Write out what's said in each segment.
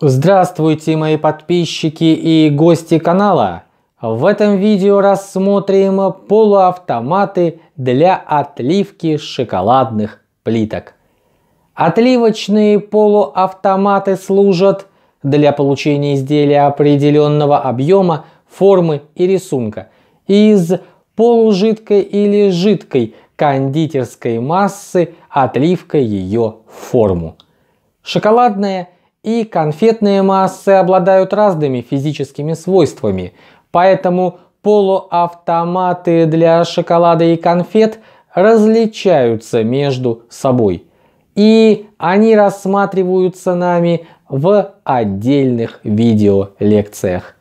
Здравствуйте, мои подписчики и гости канала! В этом видео рассмотрим полуавтоматы для отливки шоколадных плиток. Отливочные полуавтоматы служат для получения изделия определенного объема, формы и рисунка из полужидкой или жидкой кондитерской массы отливкой ее в форму. Шоколадная – и конфетные массы обладают разными физическими свойствами, поэтому полуавтоматы для шоколада и конфет различаются между собой. И они рассматриваются нами в отдельных видеолекциях.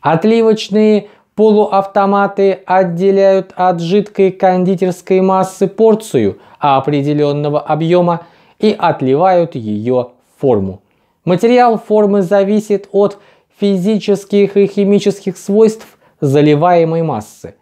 Отливочные полуавтоматы отделяют от жидкой кондитерской массы порцию определенного объема и отливают ее форму. Материал формы зависит от физических и химических свойств заливаемой массы.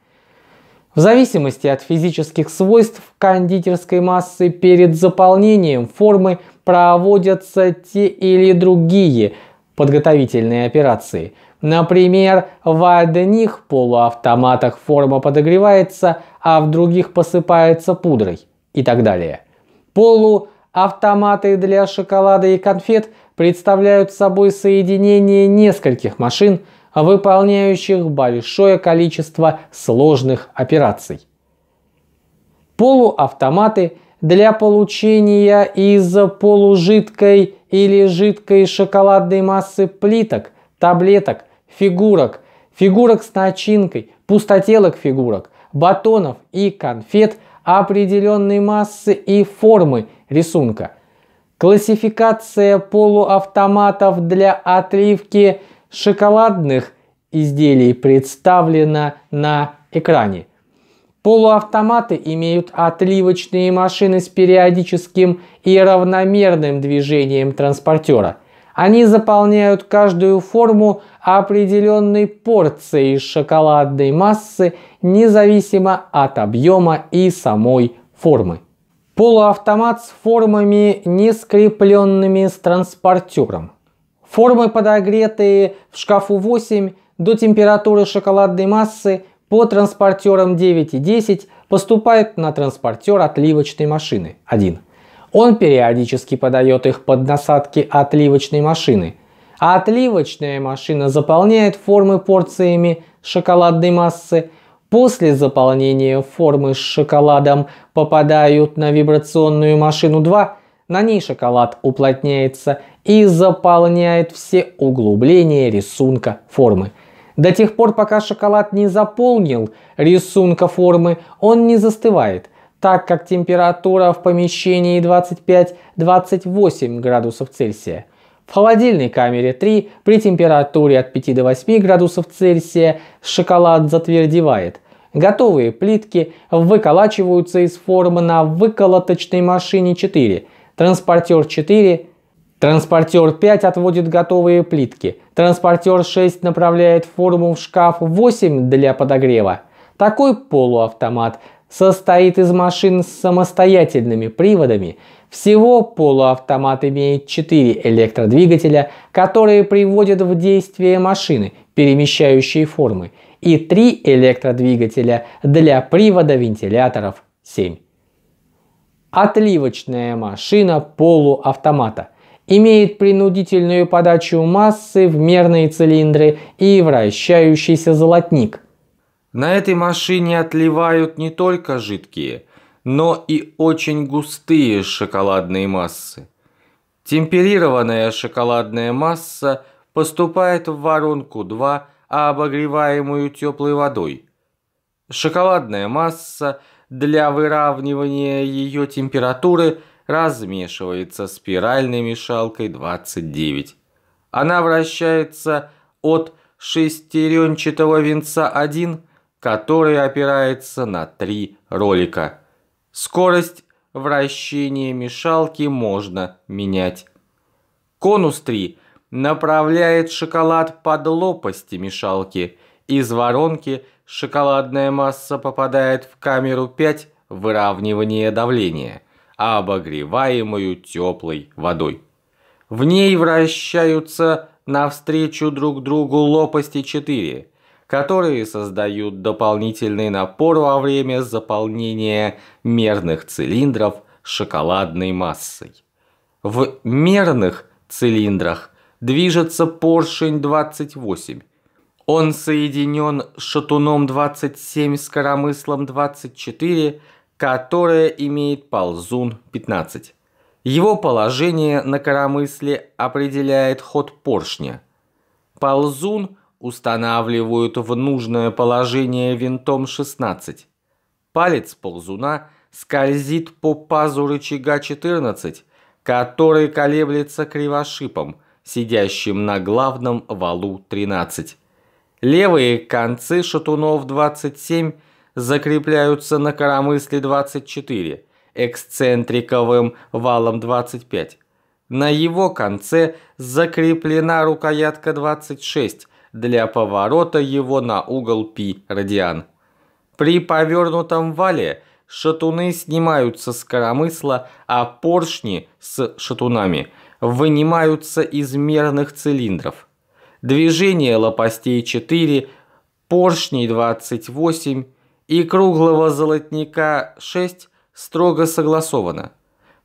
В зависимости от физических свойств кондитерской массы перед заполнением формы проводятся те или другие подготовительные операции. Например, в одних полуавтоматах форма подогревается, а в других посыпается пудрой и так далее. Полуавтоматические Автоматы для шоколада и конфет представляют собой соединение нескольких машин, выполняющих большое количество сложных операций. Полуавтоматы для получения из полужидкой или жидкой шоколадной массы плиток, таблеток, фигурок, фигурок с начинкой, пустотелок фигурок, батонов и конфет определенной массы и формы рисунка. Классификация полуавтоматов для отливки шоколадных изделий представлена на экране. Полуавтоматы имеют отливочные машины с периодическим и равномерным движением транспортера. Они заполняют каждую форму определенной порцией шоколадной массы, независимо от объема и самой формы. Полуавтомат с формами, не скрепленными с транспортером. Формы подогретые в шкафу 8 до температуры шоколадной массы по транспортерам 9 и 10 поступают на транспортер отливочной машины 1. Он периодически подает их под насадки отливочной машины, а отливочная машина заполняет формы порциями шоколадной массы – после заполнения формы с шоколадом попадают на вибрационную машину 2, на ней шоколад уплотняется и заполняет все углубления рисунка формы. До тех пор, пока шоколад не заполнил рисунка формы, он не застывает, так как температура в помещении 25-28 градусов Цельсия – в холодильной камере 3 при температуре от 5 до 8 градусов Цельсия шоколад затвердевает. Готовые плитки выколачиваются из формы на выколоточной машине 4, транспортер 4, транспортер 5 отводит готовые плитки, транспортер 6 направляет форму в шкаф 8 для подогрева. Такой полуавтомат состоит из машин с самостоятельными приводами. Всего полуавтомат имеет 4 электродвигателя, которые приводят в действие машины, перемещающие формы, и 3 электродвигателя для привода вентиляторов 7. Отливочная машина полуавтомата имеет принудительную подачу массы в мерные цилиндры и вращающийся золотник – на этой машине отливают не только жидкие, но и очень густые шоколадные массы. Темперированная шоколадная масса поступает в воронку 2, а обогреваемую теплой водой. Шоколадная масса для выравнивания ее температуры размешивается спиральной мешалкой 29. Она вращается от шестеренчатого венца 1 который опирается на три ролика. Скорость вращения мешалки можно менять. Конус 3 направляет шоколад под лопасти мешалки. Из воронки шоколадная масса попадает в камеру 5 выравнивания давления, обогреваемую теплой водой. В ней вращаются навстречу друг другу лопасти 4 которые создают дополнительный напор во время заполнения мерных цилиндров шоколадной массой. В мерных цилиндрах движется поршень 28. Он соединен шатуном 27 с коромыслом 24, которое имеет ползун 15. Его положение на коромысле определяет ход поршня. Ползун – устанавливают в нужное положение винтом 16. Палец ползуна скользит по пазу рычага 14, который колеблется кривошипом, сидящим на главном валу 13. Левые концы шатунов 27 закрепляются на коромысле 24, эксцентриковым валом 25. На его конце закреплена рукоятка 26, для поворота его на угол π радиан. При повернутом вале шатуны снимаются с коромысла, а поршни с шатунами вынимаются из мерных цилиндров. Движение лопастей 4, поршней 28 и круглого золотника 6 строго согласовано.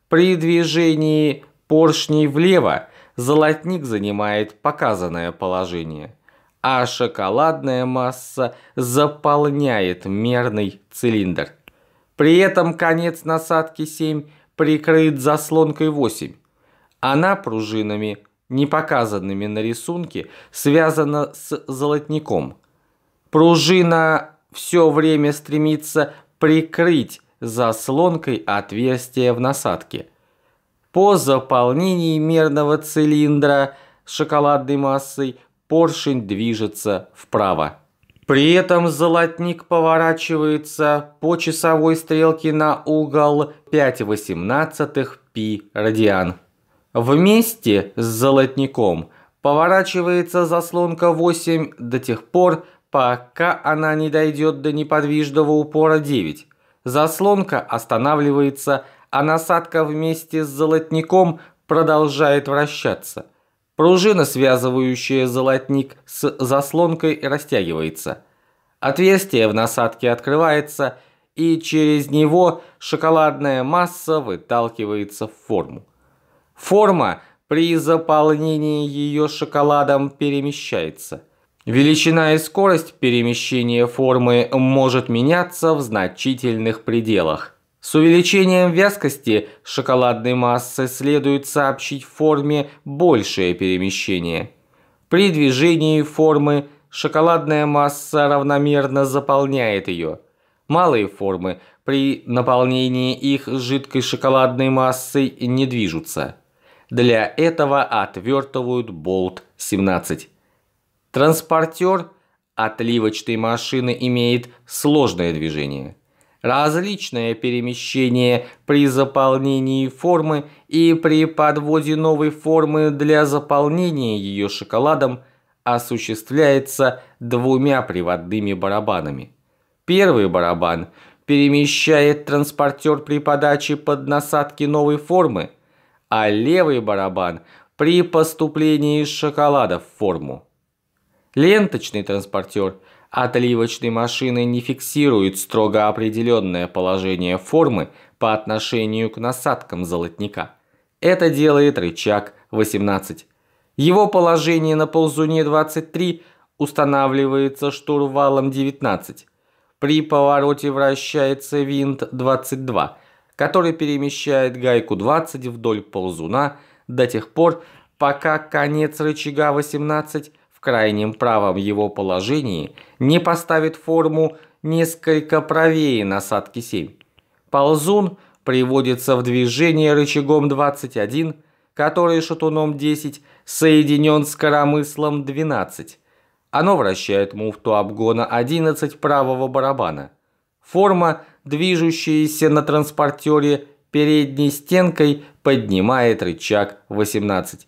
При движении поршней влево золотник занимает показанное положение а шоколадная масса заполняет мерный цилиндр. При этом конец насадки 7 прикрыт заслонкой 8. Она пружинами, не показанными на рисунке, связана с золотником. Пружина все время стремится прикрыть заслонкой отверстие в насадке. По заполнении мерного цилиндра шоколадной массой поршень движется вправо. При этом золотник поворачивается по часовой стрелке на угол 5,18 π радиан. Вместе с золотником поворачивается заслонка 8 до тех пор, пока она не дойдет до неподвижного упора 9. Заслонка останавливается, а насадка вместе с золотником продолжает вращаться – Пружина, связывающая золотник с заслонкой, растягивается. Отверстие в насадке открывается, и через него шоколадная масса выталкивается в форму. Форма при заполнении ее шоколадом перемещается. Величина и скорость перемещения формы может меняться в значительных пределах. С увеличением вязкости шоколадной массы следует сообщить форме большее перемещение. При движении формы шоколадная масса равномерно заполняет ее. Малые формы при наполнении их жидкой шоколадной массой не движутся. Для этого отвертывают болт 17. Транспортер отливочной машины имеет сложное движение – Различное перемещение при заполнении формы и при подводе новой формы для заполнения ее шоколадом осуществляется двумя приводными барабанами. Первый барабан перемещает транспортер при подаче под насадки новой формы, а левый барабан при поступлении шоколада в форму. Ленточный транспортер – Отливочной машины не фиксирует строго определенное положение формы по отношению к насадкам золотника. Это делает рычаг 18. Его положение на ползуне 23 устанавливается штурвалом 19. При повороте вращается винт 22, который перемещает гайку 20 вдоль ползуна до тех пор, пока конец рычага 18 крайнем правом его положении не поставит форму несколько правее насадки 7. Ползун приводится в движение рычагом 21, который шатуном 10 соединен с коромыслом 12. Оно вращает муфту обгона 11 правого барабана. Форма, движущаяся на транспортере передней стенкой, поднимает рычаг 18.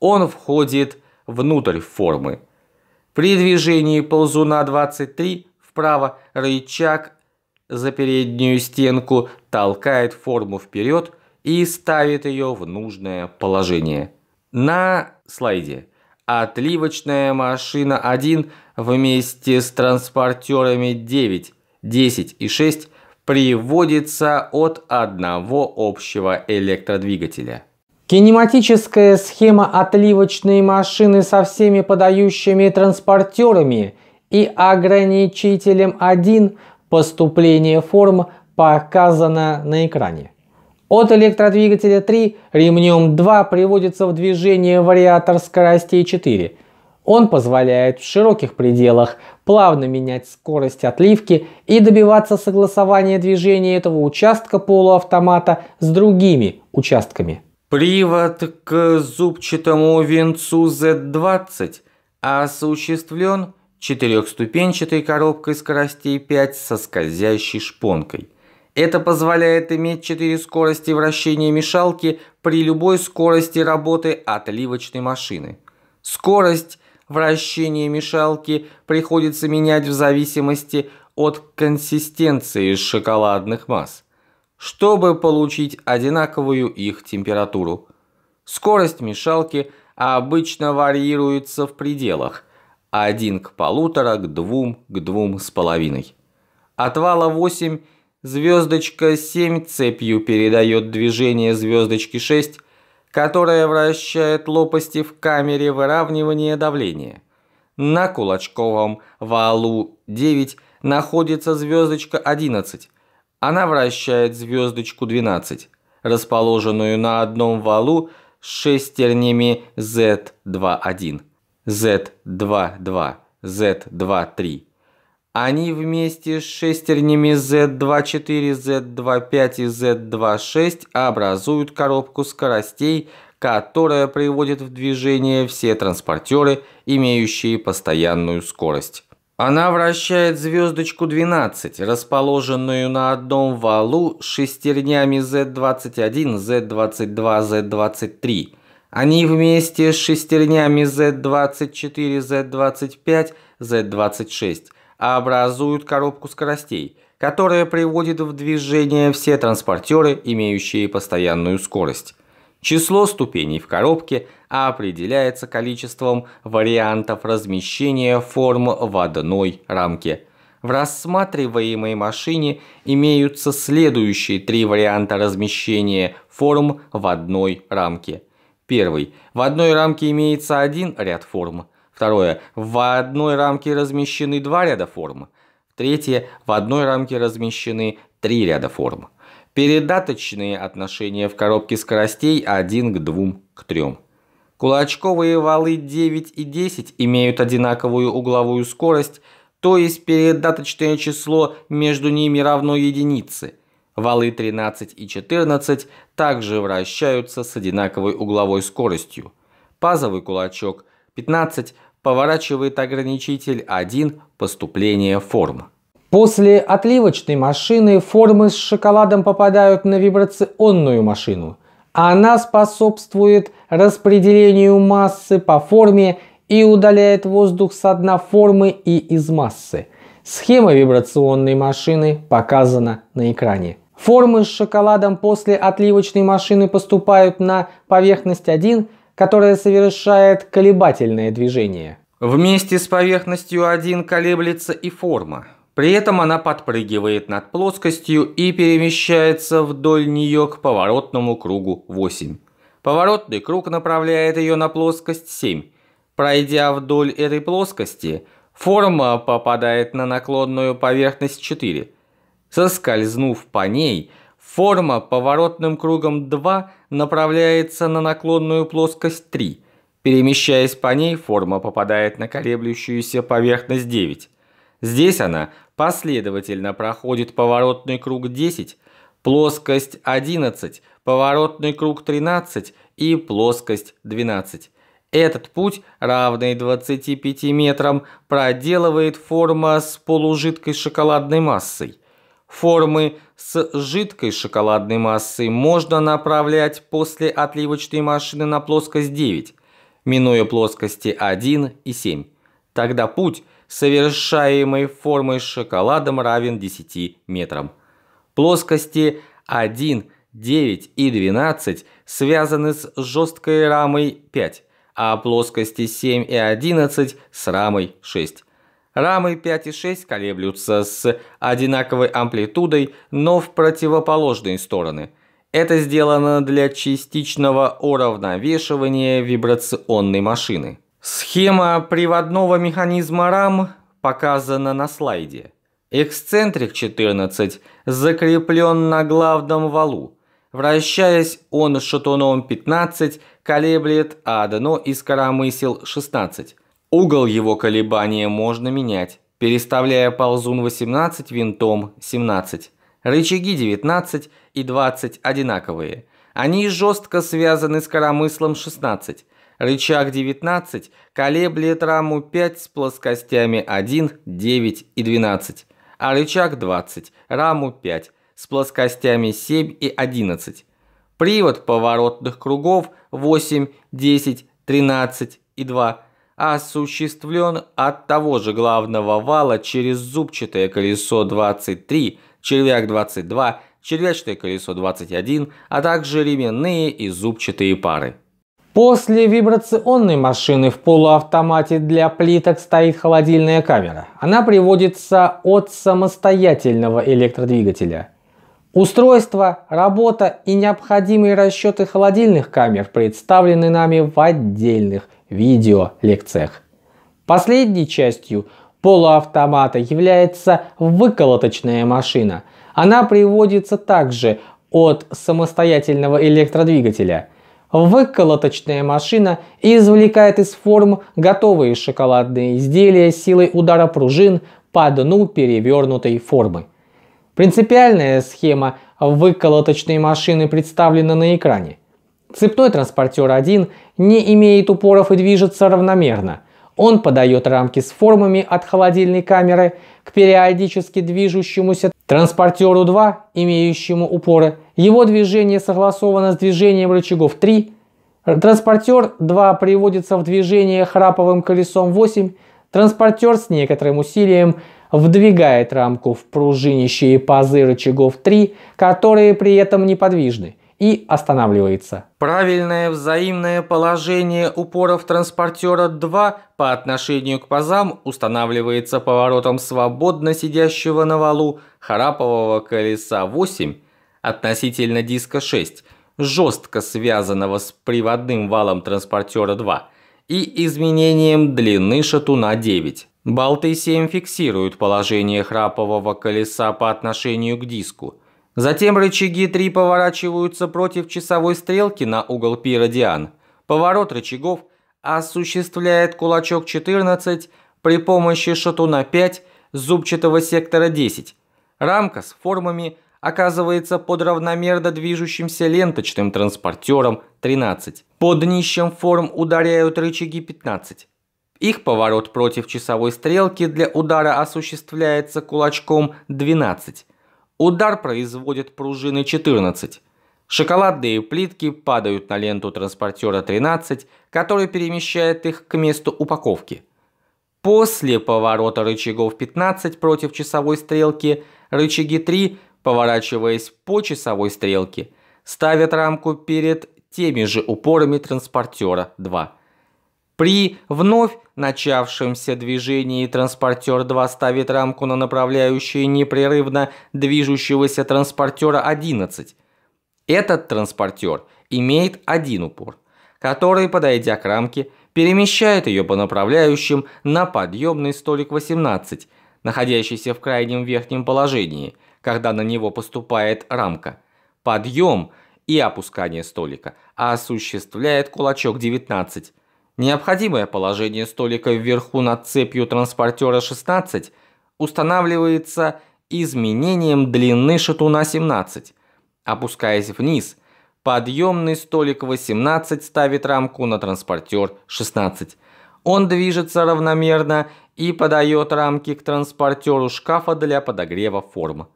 Он входит в внутрь формы. При движении ползуна 23 вправо рычаг за переднюю стенку толкает форму вперед и ставит ее в нужное положение. На слайде отливочная машина 1 вместе с транспортерами 9, 10 и 6 приводится от одного общего электродвигателя. Кинематическая схема отливочной машины со всеми подающими транспортерами и ограничителем 1 поступления форм показана на экране. От электродвигателя 3 ремнем 2 приводится в движение вариатор скоростей 4. Он позволяет в широких пределах плавно менять скорость отливки и добиваться согласования движения этого участка полуавтомата с другими участками. Привод к зубчатому венцу Z20 а осуществлен четырехступенчатой коробкой скоростей 5 со скользящей шпонкой. Это позволяет иметь 4 скорости вращения мешалки при любой скорости работы отливочной машины. Скорость вращения мешалки приходится менять в зависимости от консистенции шоколадных масс чтобы получить одинаковую их температуру. Скорость мешалки обычно варьируется в пределах 1 к 1,5, к 2, к 2,5. От вала 8 звездочка 7 цепью передает движение звездочки 6, которая вращает лопасти в камере выравнивания давления. На кулачковом валу 9 находится звездочка 11, она вращает звездочку 12, расположенную на одном валу с шестернями Z21, Z22, Z23. Они вместе с шестернями Z24, Z25 и Z26 образуют коробку скоростей, которая приводит в движение все транспортеры, имеющие постоянную скорость. Она вращает звездочку 12, расположенную на одном валу с шестернями Z21, Z22, Z23. Они вместе с шестернями Z24, Z25, Z26 образуют коробку скоростей, которая приводит в движение все транспортеры, имеющие постоянную скорость. Число ступеней в коробке определяется количеством вариантов размещения форм в одной рамке. В рассматриваемой машине имеются следующие три варианта размещения форм в одной рамке. Первый. В одной рамке имеется один ряд форм. Второе. В одной рамке размещены два ряда форм. Третье. В одной рамке размещены три ряда форм. Передаточные отношения в коробке скоростей 1 к 2 к 3. Кулачковые валы 9 и 10 имеют одинаковую угловую скорость, то есть передаточное число между ними равно единице. Валы 13 и 14 также вращаются с одинаковой угловой скоростью. Пазовый кулачок 15 поворачивает ограничитель 1 поступления форм. После отливочной машины формы с шоколадом попадают на вибрационную машину. Она способствует распределению массы по форме и удаляет воздух с дна формы и из массы. Схема вибрационной машины показана на экране. Формы с шоколадом после отливочной машины поступают на поверхность 1, которая совершает колебательное движение. Вместе с поверхностью 1 колеблется и форма. При этом она подпрыгивает над плоскостью и перемещается вдоль нее к поворотному кругу 8. Поворотный круг направляет ее на плоскость 7. Пройдя вдоль этой плоскости, форма попадает на наклонную поверхность 4. Соскользнув по ней, форма поворотным кругом 2 направляется на наклонную плоскость 3. Перемещаясь по ней, форма попадает на колеблющуюся поверхность 9. Здесь она последовательно проходит поворотный круг 10, плоскость 11, поворотный круг 13 и плоскость 12. Этот путь, равный 25 метрам, проделывает форма с полужидкой шоколадной массой. Формы с жидкой шоколадной массой можно направлять после отливочной машины на плоскость 9, минуя плоскости 1 и 7. Тогда путь – совершаемой формой шоколадом, равен 10 метрам. Плоскости 1, 9 и 12 связаны с жесткой рамой 5, а плоскости 7 и 11 с рамой 6. Рамы 5 и 6 колеблются с одинаковой амплитудой, но в противоположные стороны. Это сделано для частичного уравновешивания вибрационной машины. Схема приводного механизма рам показана на слайде. Эксцентрик 14 закреплен на главном валу. Вращаясь, он шатуном 15 колеблет А1 и скоромысел 16. Угол его колебания можно менять, переставляя ползун 18 винтом 17. Рычаги 19 и 20 одинаковые. Они жестко связаны с коромыслом 16. Рычаг 19 колеблет раму 5 с плоскостями 1, 9 и 12, а рычаг 20 раму 5 с плоскостями 7 и 11. Привод поворотных кругов 8, 10, 13 и 2 осуществлен от того же главного вала через зубчатое колесо 23, червяк 22, червячное колесо 21, а также ременные и зубчатые пары. После вибрационной машины в полуавтомате для плиток стоит холодильная камера. Она приводится от самостоятельного электродвигателя. Устройство, работа и необходимые расчеты холодильных камер представлены нами в отдельных видео-лекциях. Последней частью полуавтомата является выколоточная машина. Она приводится также от самостоятельного электродвигателя – выколоточная машина извлекает из форм готовые шоколадные изделия силой удара пружин по дну перевернутой формы. Принципиальная схема выколоточной машины представлена на экране. Цепной транспортер 1 не имеет упоров и движется равномерно, он подает рамки с формами от холодильной камеры к периодически движущемуся транспортеру 2, имеющему упоры. Его движение согласовано с движением рычагов 3. Транспортер 2 приводится в движение храповым колесом 8. Транспортер с некоторым усилием вдвигает рамку в пружинящие пазы рычагов 3, которые при этом неподвижны и останавливается. Правильное взаимное положение упоров транспортера 2 по отношению к пазам устанавливается поворотом свободно сидящего на валу храпового колеса 8 относительно диска 6, жестко связанного с приводным валом транспортера 2 и изменением длины шатуна 9. Болты 7 фиксируют положение храпового колеса по отношению к диску – Затем рычаги 3 поворачиваются против часовой стрелки на угол пира Диан. Поворот рычагов осуществляет кулачок 14 при помощи шатуна 5 зубчатого сектора 10. Рамка с формами оказывается под равномерно движущимся ленточным транспортером 13. Под днищем форм ударяют рычаги 15. Их поворот против часовой стрелки для удара осуществляется кулачком 12. Удар производит пружины 14. Шоколадные плитки падают на ленту транспортера 13, который перемещает их к месту упаковки. После поворота рычагов 15 против часовой стрелки, рычаги 3, поворачиваясь по часовой стрелке, ставят рамку перед теми же упорами транспортера 2. При вновь начавшемся движении транспортер 2 ставит рамку на направляющие непрерывно движущегося транспортера 11. Этот транспортер имеет один упор, который, подойдя к рамке, перемещает ее по направляющим на подъемный столик 18, находящийся в крайнем верхнем положении, когда на него поступает рамка. Подъем и опускание столика осуществляет кулачок 19. Необходимое положение столика вверху над цепью транспортера 16 устанавливается изменением длины шатуна 17. Опускаясь вниз, подъемный столик 18 ставит рамку на транспортер 16. Он движется равномерно и подает рамки к транспортеру шкафа для подогрева форм.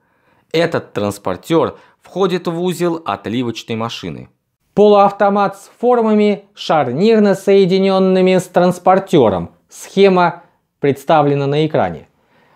Этот транспортер входит в узел отливочной машины полуавтомат с формами, шарнирно соединенными с транспортером. Схема представлена на экране.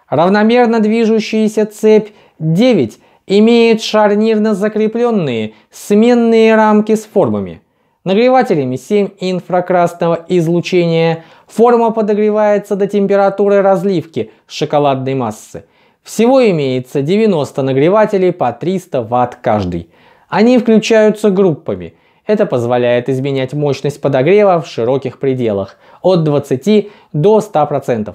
Равномерно движущаяся цепь 9 имеет шарнирно закрепленные сменные рамки с формами. Нагревателями 7 инфракрасного излучения форма подогревается до температуры разливки шоколадной массы. Всего имеется 90 нагревателей по 300 Вт каждый. Они включаются группами это позволяет изменять мощность подогрева в широких пределах от 20 до 100%.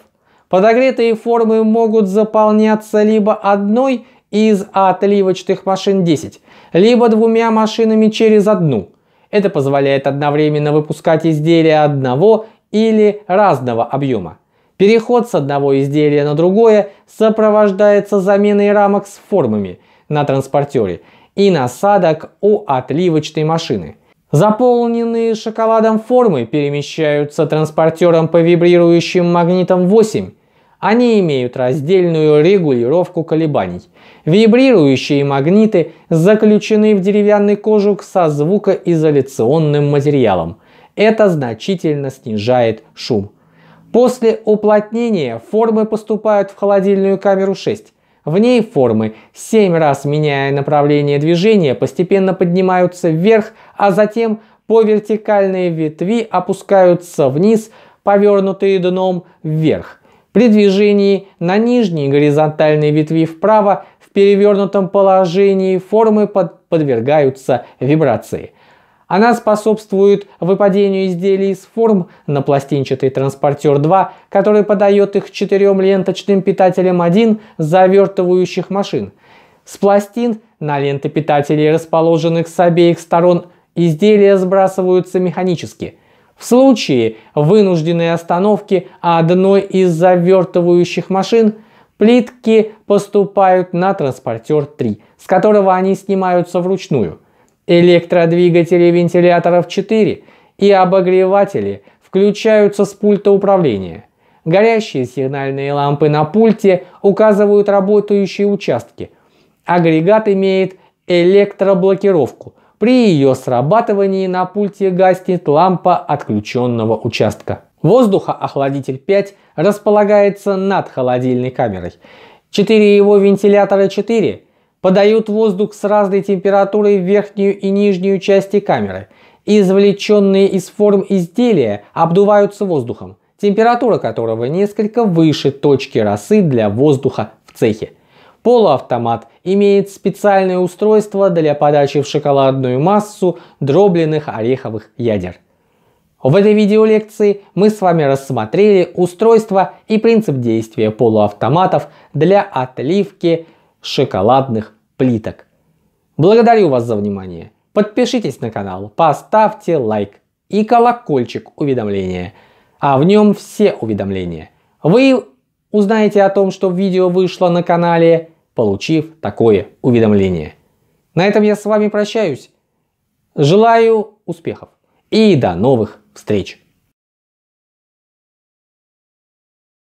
Подогретые формы могут заполняться либо одной из отливочных машин 10, либо двумя машинами через одну. Это позволяет одновременно выпускать изделия одного или разного объема. Переход с одного изделия на другое сопровождается заменой рамок с формами на транспортере – и насадок у отливочной машины. Заполненные шоколадом формы перемещаются транспортером по вибрирующим магнитам 8. Они имеют раздельную регулировку колебаний. Вибрирующие магниты заключены в деревянный кожух со звукоизоляционным материалом. Это значительно снижает шум. После уплотнения формы поступают в холодильную камеру 6. В ней формы, семь раз меняя направление движения, постепенно поднимаются вверх, а затем по вертикальной ветви опускаются вниз, повернутые дном вверх. При движении на нижней горизонтальной ветви вправо в перевернутом положении формы под подвергаются вибрации. Она способствует выпадению изделий из форм на пластинчатый транспортер 2, который подает их четырем ленточным питателям 1 завертывающих машин. С пластин на ленты питателей, расположенных с обеих сторон, изделия сбрасываются механически. В случае вынужденной остановки одной из завертывающих машин – Плитки поступают на транспортер 3, с которого они снимаются вручную. Электродвигатели вентиляторов 4 и обогреватели включаются с пульта управления. Горящие сигнальные лампы на пульте указывают работающие участки. Агрегат имеет электроблокировку. При ее срабатывании на пульте гаснет лампа отключенного участка. Воздухоохладитель 5 располагается над холодильной камерой. Четыре его вентилятора 4 подают воздух с разной температурой в верхнюю и нижнюю части камеры. Извлеченные из форм изделия обдуваются воздухом, температура которого несколько выше точки росы для воздуха в цехе. Полуавтомат имеет специальное устройство для подачи в шоколадную массу дробленных ореховых ядер. В этой видеолекции мы с вами рассмотрели устройство и принцип действия полуавтоматов для отливки шоколадных плиток. Благодарю вас за внимание. Подпишитесь на канал, поставьте лайк и колокольчик уведомления. А в нем все уведомления. Вы узнаете о том, что видео вышло на канале, получив такое уведомление. На этом я с вами прощаюсь. Желаю успехов и до новых встреч!